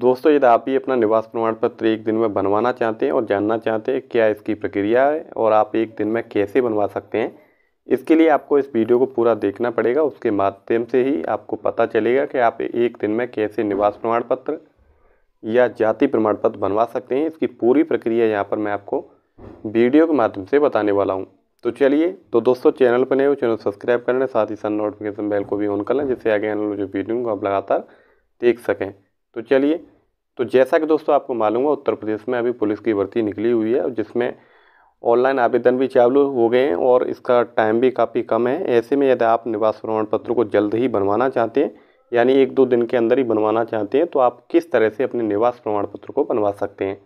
दोस्तों यदि आप भी अपना निवास प्रमाण पत्र एक दिन में बनवाना चाहते हैं और जानना चाहते हैं क्या इसकी प्रक्रिया है और आप एक दिन में कैसे बनवा सकते हैं इसके लिए आपको इस वीडियो को पूरा देखना पड़ेगा उसके माध्यम से ही आपको पता चलेगा कि आप एक दिन में कैसे निवास प्रमाण पत्र या जाति प्रमाण पत्र बनवा सकते हैं इसकी पूरी प्रक्रिया यहाँ पर मैं आपको वीडियो के माध्यम से बताने वाला हूँ तो चलिए तो दोस्तों चैनल पर नए हो चैनल सब्सक्राइब कर लें साथ ही सन नोटिफिकेशन बेल को भी ऑन कर लें जिससे आगे आने वाले जो वीडियो को आप लगातार देख सकें तो चलिए तो जैसा कि दोस्तों आपको मालूम है उत्तर प्रदेश में अभी पुलिस की भर्ती निकली हुई है जिसमें ऑनलाइन आवेदन भी चालू हो गए हैं और इसका टाइम भी काफ़ी कम है ऐसे में यदि आप निवास प्रमाण पत्र को जल्द ही बनवाना चाहते हैं यानी एक दो दिन के अंदर ही बनवाना चाहते हैं तो आप किस तरह से अपने निवास प्रमाण पत्र को बनवा सकते हैं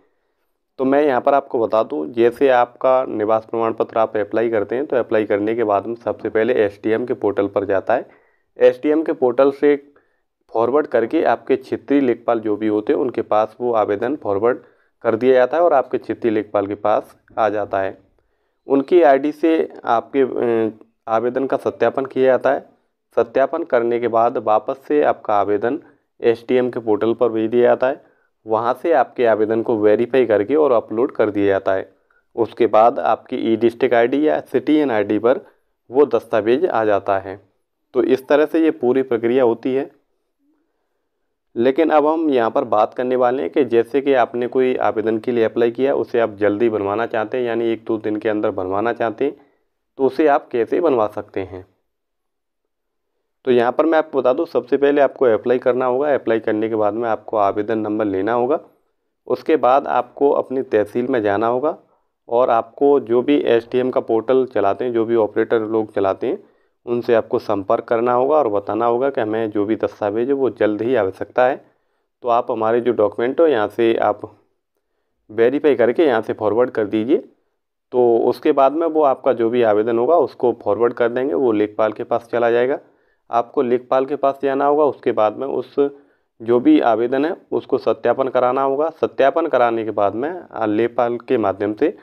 तो मैं यहाँ पर आपको बता दूँ जैसे आपका निवास प्रमाण पत्र आप अप्लाई करते हैं तो अप्लाई करने के बाद में सबसे पहले एस के पोर्टल पर जाता है एस के पोर्टल से फॉरवर्ड करके आपके क्षेत्रीय लेखपाल जो भी होते हैं उनके पास वो आवेदन फॉरवर्ड कर दिया जाता है और आपके क्षेत्रीय लेखपाल के पास आ जाता है उनकी आईडी से आपके आवेदन का सत्यापन किया जाता है सत्यापन करने के बाद वापस से आपका आवेदन एसटीएम के पोर्टल पर भेज दिया जाता है वहाँ से आपके आवेदन को वेरीफाई करके और अपलोड कर दिया जाता है उसके बाद आपकी ई डिस्ट्रिक्ट आईडी या सिटी एन आई पर वो दस्तावेज आ जाता है तो इस तरह से ये पूरी प्रक्रिया होती है लेकिन अब हम यहाँ पर बात करने वाले हैं कि जैसे कि आपने कोई आवेदन के लिए अप्लाई किया उसे आप जल्दी बनवाना चाहते हैं यानी एक दो दिन के अंदर बनवाना चाहते हैं तो उसे आप कैसे बनवा सकते हैं तो यहाँ पर मैं आपको बता दूँ सबसे पहले आपको अप्लाई करना होगा अप्लाई करने के बाद में आपको आवेदन नंबर लेना होगा उसके बाद आपको अपनी तहसील में जाना होगा और आपको जो भी एस का पोर्टल चलाते हैं जो भी ऑपरेटर लोग चलाते हैं उनसे आपको संपर्क करना होगा और बताना होगा कि हमें जो भी दस्तावेज है वो जल्द ही आवश्यकता है तो आप हमारे जो डॉक्यूमेंट हो यहाँ से आप वेरीफाई करके यहाँ से फॉरवर्ड कर दीजिए तो उसके बाद में वो आपका जो भी आवेदन होगा उसको फॉरवर्ड कर देंगे वो लेखपाल के पास चला जाएगा आपको लेखपाल के पास जाना होगा उसके बाद में उस जो भी आवेदन है उसको सत्यापन कराना होगा सत्यापन कराने के बाद में लेखपाल के माध्यम से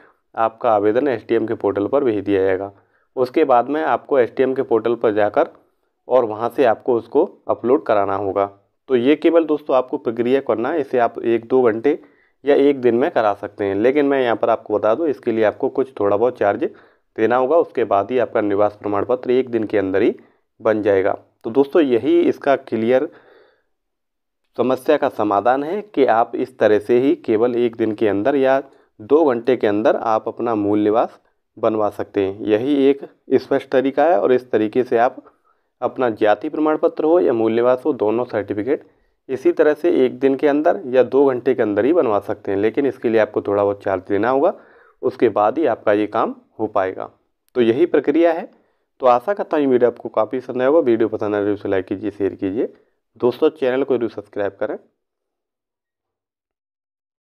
आपका आवेदन एस के पोर्टल पर भेज दिया जाएगा उसके बाद में आपको एस के पोर्टल पर जाकर और वहाँ से आपको उसको अपलोड कराना होगा तो ये केवल दोस्तों आपको प्रक्रिया करना है इसे आप एक दो घंटे या एक दिन में करा सकते हैं लेकिन मैं यहाँ पर आपको बता दूँ इसके लिए आपको कुछ थोड़ा बहुत चार्ज देना होगा उसके बाद ही आपका निवास प्रमाण पत्र एक दिन के अंदर ही बन जाएगा तो दोस्तों यही इसका क्लियर समस्या का समाधान है कि आप इस तरह से ही केवल एक दिन के अंदर या दो घंटे के अंदर आप अपना मूल निवास बनवा सकते हैं यही एक स्पष्ट तरीका है और इस तरीके से आप अपना जाति प्रमाण पत्र हो या मूल्यवास हो दोनों सर्टिफिकेट इसी तरह से एक दिन के अंदर या दो घंटे के अंदर ही बनवा सकते हैं लेकिन इसके लिए आपको थोड़ा बहुत चार्ज देना होगा उसके बाद ही आपका ये काम हो पाएगा तो यही प्रक्रिया है तो आशा करता हूँ वीडियो आपको काफ़ी पसंद आएगा वीडियो पसंद आए तो लाइक कीजिए शेयर कीजिए दोस्तों चैनल को जरूर सब्सक्राइब करें